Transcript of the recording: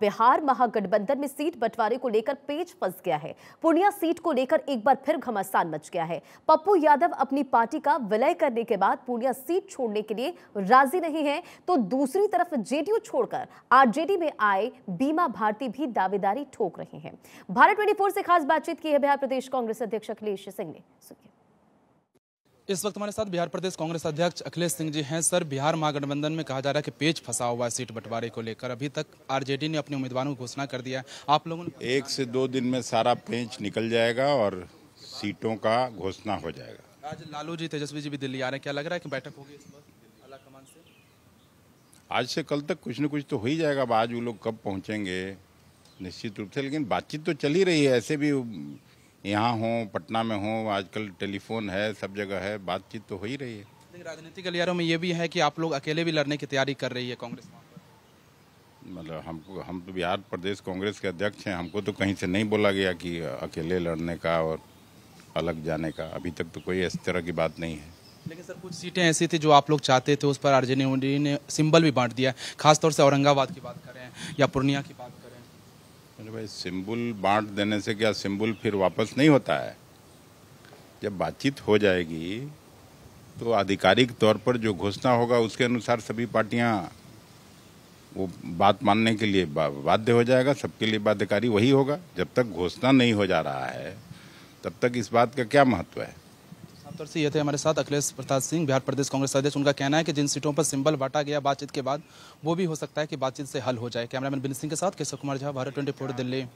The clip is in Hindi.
बिहार महागठबंधन में सीट बंटवारे को लेकर पेच फंस गया है पूर्णिया सीट को लेकर एक बार फिर घमासान मच गया है पप्पू यादव अपनी पार्टी का विलय करने के बाद पूर्णिया सीट छोड़ने के लिए राजी नहीं है तो दूसरी तरफ जेडीयू छोड़कर आरजेडी में आए बीमा भारती भी दावेदारी ठोक रहे हैं भारत ट्वेंटी से खास बातचीत की है बिहार प्रदेश कांग्रेस अध्यक्ष अखिलेश सिंह ने सुनिए इस वक्त हमारे साथ बिहार प्रदेश कांग्रेस अध्यक्ष अखिलेश सिंह जी हैं सर बिहार महागठबंधन में कहा जा रहा है कि पेच फंसा हुआ है सीट बंटवारे को लेकर अभी तक आरजेडी ने अपने उम्मीदवारों की घोषणा कर दिया है आप लोगों ने एक से दो दिन में सारा पेंच निकल जाएगा और सीटों का घोषणा हो जाएगा आज लालू जी तेजस्वी जी भी दिल्ली आ रहे हैं क्या लग रहा है कि बैठक होगी आज से कल तक कुछ न कुछ तो हो ही जाएगा अब आज वो लोग कब पहुँचेंगे निश्चित रूप से लेकिन बातचीत तो चल ही रही है ऐसे भी यहाँ हों पटना में हों आजकल टेलीफोन है सब जगह है बातचीत तो हो ही रही है राजनीतिक गलियारों में ये भी है कि आप लोग अकेले भी लड़ने की तैयारी कर रही है कांग्रेस मतलब हमको हम तो बिहार प्रदेश कांग्रेस के अध्यक्ष हैं हमको तो कहीं से नहीं बोला गया कि अकेले लड़ने का और अलग जाने का अभी तक तो कोई इस तरह की बात नहीं है लेकिन सर कुछ सीटें ऐसी थी जो आप लोग चाहते थे उस पर आरजेडी ने सिंबल भी बांट दिया खासतौर से औरंगाबाद की बात करें या पूर्णिया की बात करें अरे भाई सिंबल बांट देने से क्या सिंबल फिर वापस नहीं होता है जब बातचीत हो जाएगी तो आधिकारिक तौर पर जो घोषणा होगा उसके अनुसार सभी पार्टियां वो बात मानने के लिए बाध्य हो जाएगा सबके लिए बाध्यकारी वही होगा जब तक घोषणा नहीं हो जा रहा है तब तक इस बात का क्या महत्व है उधर से ये थे हमारे साथ अखिलेश प्रसाद सिंह बिहार प्रदेश कांग्रेस अध्यक्ष उनका कहना है कि जिन सीटों पर सिंबल बांटा गया बातचीत के बाद वो भी हो सकता है कि बातचीत से हल हो जाए कैमरामैन बिन सिंह के साथ केशव कुमार झा भारत ट्वेंटी दिल्ली